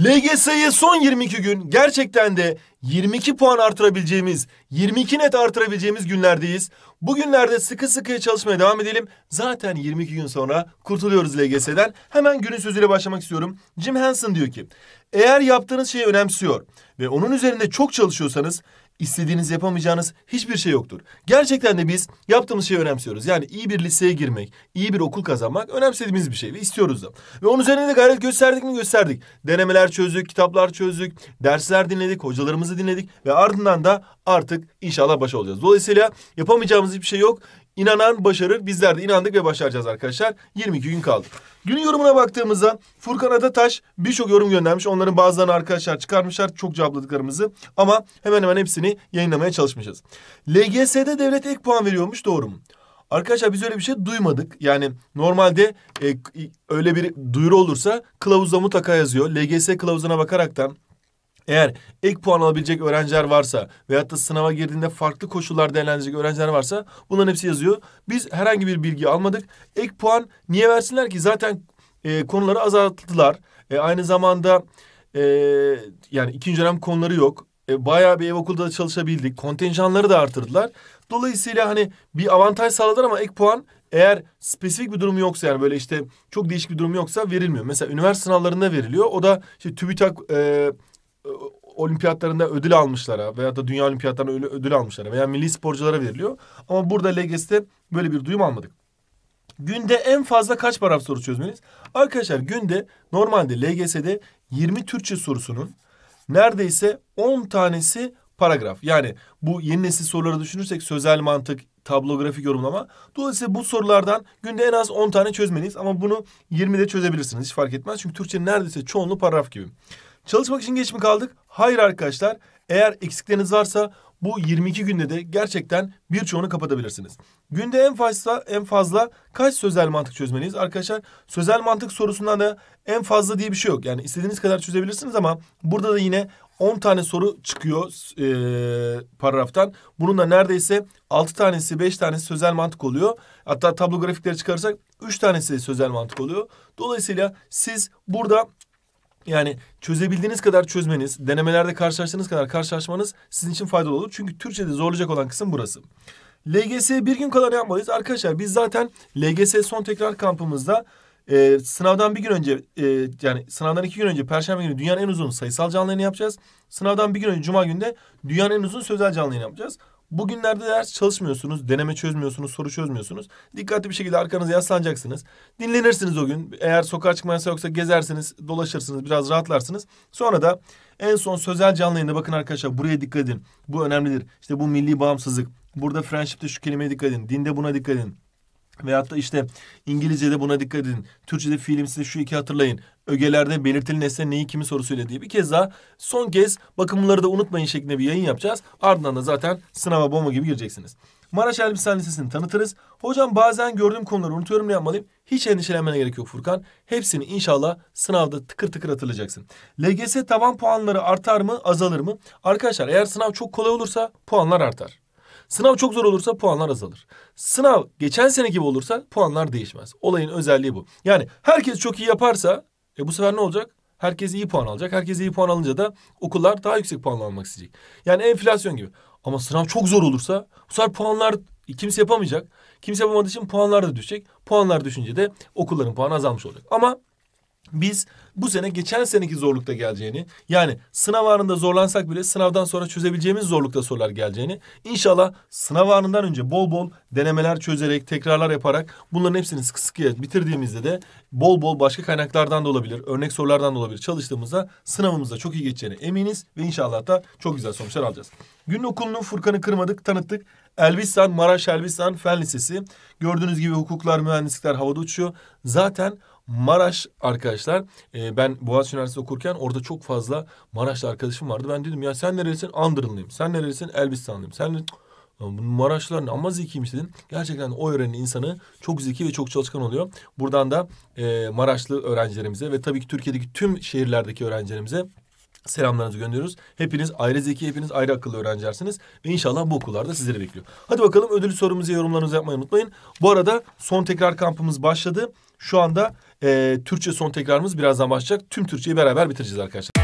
LGS'ye son 22 gün gerçekten de 22 puan artırabileceğimiz, 22 net artırabileceğimiz günlerdeyiz. Bugünlerde sıkı sıkıya çalışmaya devam edelim. Zaten 22 gün sonra kurtuluyoruz LGS'den. Hemen günün sözüyle başlamak istiyorum. Jim Hansen diyor ki, eğer yaptığınız şeyi önemsiyor ve onun üzerinde çok çalışıyorsanız istediğiniz yapamayacağınız hiçbir şey yoktur. Gerçekten de biz yaptığımız şeyi önemsiyoruz. Yani iyi bir liseye girmek, iyi bir okul kazanmak önemsediğimiz bir şey ve istiyoruz da. Ve onun üzerine de gayret gösterdik mi gösterdik. Denemeler çözdük, kitaplar çözdük, dersler dinledik, hocalarımızı dinledik ve ardından da artık inşallah başa olacağız. Dolayısıyla yapamayacağımız hiçbir şey yok. İnanan başarır. Bizler de inandık ve başaracağız arkadaşlar. 22 gün kaldı. Günün yorumuna baktığımızda Furkan Atataş birçok yorum göndermiş. Onların bazılarını arkadaşlar çıkarmışlar. Çok cevapladıklarımızı. Ama hemen hemen hepsini yayınlamaya çalışmışız. LGS'de devlet ek puan veriyormuş. Doğru mu? Arkadaşlar biz öyle bir şey duymadık. Yani normalde e, öyle bir duyuru olursa kılavuzda mutlaka yazıyor. LGS kılavuzuna bakaraktan eğer ek puan alabilecek öğrenciler varsa veyahut da sınava girdiğinde farklı koşullarda eğlenecek öğrenciler varsa bunların hepsi yazıyor. Biz herhangi bir bilgi almadık. Ek puan niye versinler ki? Zaten e, konuları azalttılar. E, aynı zamanda e, yani ikinci dönem konuları yok. E, bayağı bir ev okulda da çalışabildik. Kontenjanları da artırdılar. Dolayısıyla hani bir avantaj sağladılar ama ek puan eğer spesifik bir durum yoksa yani böyle işte çok değişik bir durum yoksa verilmiyor. Mesela üniversite sınavlarında veriliyor. O da işte TÜBİTAK e, e, olimpiyatlarında ödül almışlara veya da dünya olimpiyatlarında ödül almışlara veya milli sporculara veriliyor. Ama burada LGS'de böyle bir duyum almadık. Günde en fazla kaç paragraf soru çözmeniz? Arkadaşlar günde normalde LGS'de 20 Türkçe sorusunun neredeyse 10 tanesi paragraf. Yani bu yeni nesil soruları düşünürsek sözel mantık, tablografik yorumlama. Dolayısıyla bu sorulardan günde en az 10 tane çözmeniz ama bunu 20'de çözebilirsiniz. Hiç fark etmez. Çünkü Türkçe neredeyse çoğunluğu paragraf gibi. Çalışmak için geç mi kaldık? Hayır arkadaşlar. Eğer eksikleriniz varsa bu 22 günde de gerçekten birçoğunu kapatabilirsiniz. Günde en fazla en fazla kaç sözel mantık çözmeliyiz? Arkadaşlar sözel mantık sorusundan da en fazla diye bir şey yok. Yani istediğiniz kadar çözebilirsiniz ama burada da yine 10 tane soru çıkıyor e, paragraftan. Bunun da neredeyse 6 tanesi 5 tanesi sözel mantık oluyor. Hatta tablo grafikleri çıkarırsak 3 tanesi sözel mantık oluyor. Dolayısıyla siz burada yani çözebildiğiniz kadar çözmeniz, denemelerde karşılaştığınız kadar karşılaşmanız sizin için faydalı olur. Çünkü Türkçe'de zorlayacak olan kısım burası. LGS bir gün kadar yapmalıyız. Arkadaşlar biz zaten LGS son tekrar kampımızda e, sınavdan bir gün önce e, yani sınavdan iki gün önce Perşembe günü dünyanın en uzun sayısal canlı yayını yapacağız. Sınavdan bir gün önce Cuma günde dünyanın en uzun sözel canlı yayını yapacağız. Bugünlerde ders çalışmıyorsunuz, deneme çözmüyorsunuz, soru çözmüyorsunuz. Dikkatli bir şekilde arkanıza yaslanacaksınız. Dinlenirsiniz o gün. Eğer sokağa çıkma yasağı yoksa gezersiniz, dolaşırsınız, biraz rahatlarsınız. Sonra da en son sözel canlı yayında bakın arkadaşlar buraya dikkat edin. Bu önemlidir. İşte bu milli bağımsızlık. Burada friendship'te şu kelimeye dikkat edin. Dinde buna dikkat edin. Veyahut da işte İngilizce'de buna dikkat edin. Türkçe'de size şu iki hatırlayın. Ögelerde belirtili nesne neyi kimi sorusuyla diye bir kez daha son kez bakın bunları da unutmayın şeklinde bir yayın yapacağız. Ardından da zaten sınava bomba gibi gireceksiniz. Maraş Elbistan Lisesi'ni tanıtırız. Hocam bazen gördüğüm konuları unutuyorum ne yapmalıyım? Hiç endişelenmene gerek yok Furkan. Hepsini inşallah sınavda tıkır tıkır hatırlayacaksın. LGS tavan puanları artar mı azalır mı? Arkadaşlar eğer sınav çok kolay olursa puanlar artar. Sınav çok zor olursa puanlar azalır. Sınav geçen sene gibi olursa puanlar değişmez. Olayın özelliği bu. Yani herkes çok iyi yaparsa e bu sefer ne olacak? Herkes iyi puan alacak. Herkes iyi puan alınca da okullar daha yüksek puan almak isteyecek. Yani enflasyon gibi. Ama sınav çok zor olursa bu sefer puanlar e, kimse yapamayacak. Kimse yapamadığı için puanlar da düşecek. Puanlar düşünce de okulların puanı azalmış olacak. Ama biz bu sene geçen seneki zorlukta geleceğini yani sınav anında zorlansak bile sınavdan sonra çözebileceğimiz zorlukta sorular geleceğini inşallah sınav anından önce bol bol denemeler çözerek tekrarlar yaparak bunların hepsini sıkı sıkıya bitirdiğimizde de bol bol başka kaynaklardan da olabilir örnek sorulardan da olabilir çalıştığımızda sınavımızda çok iyi geçeceğine eminiz ve inşallah da çok güzel sonuçlar alacağız. Günün okulunu Furkan'ı kırmadık tanıttık. Elbistan, Maraş Elbistan Fen Lisesi. Gördüğünüz gibi hukuklar, mühendislikler havada uçuyor. Zaten Maraş arkadaşlar e, ben Boğaziçi Üniversitesi okurken orada çok fazla Maraşlı arkadaşım vardı. Ben dedim ya sen nerelisin? Andırınlıyım. Sen nerelisin? Elbistanlıyım. Sen nerelisin? Maraşlılar ama zekiymiş dedim. Gerçekten o öğrenin insanı çok zeki ve çok çalışkan oluyor. Buradan da e, Maraşlı öğrencilerimize ve tabii ki Türkiye'deki tüm şehirlerdeki öğrencilerimize selamlarınızı gönderiyoruz. Hepiniz ayrı zeki, hepiniz ayrı akıllı öğrencilersiniz. Ve inşallah bu okullarda sizleri bekliyor. Hadi bakalım ödül sorumuzu yorumlarınızı yapmayı unutmayın. Bu arada son tekrar kampımız başladı. Şu anda ee, Türkçe son tekrarımız birazdan başlayacak. Tüm Türkçeyi beraber bitireceğiz arkadaşlar.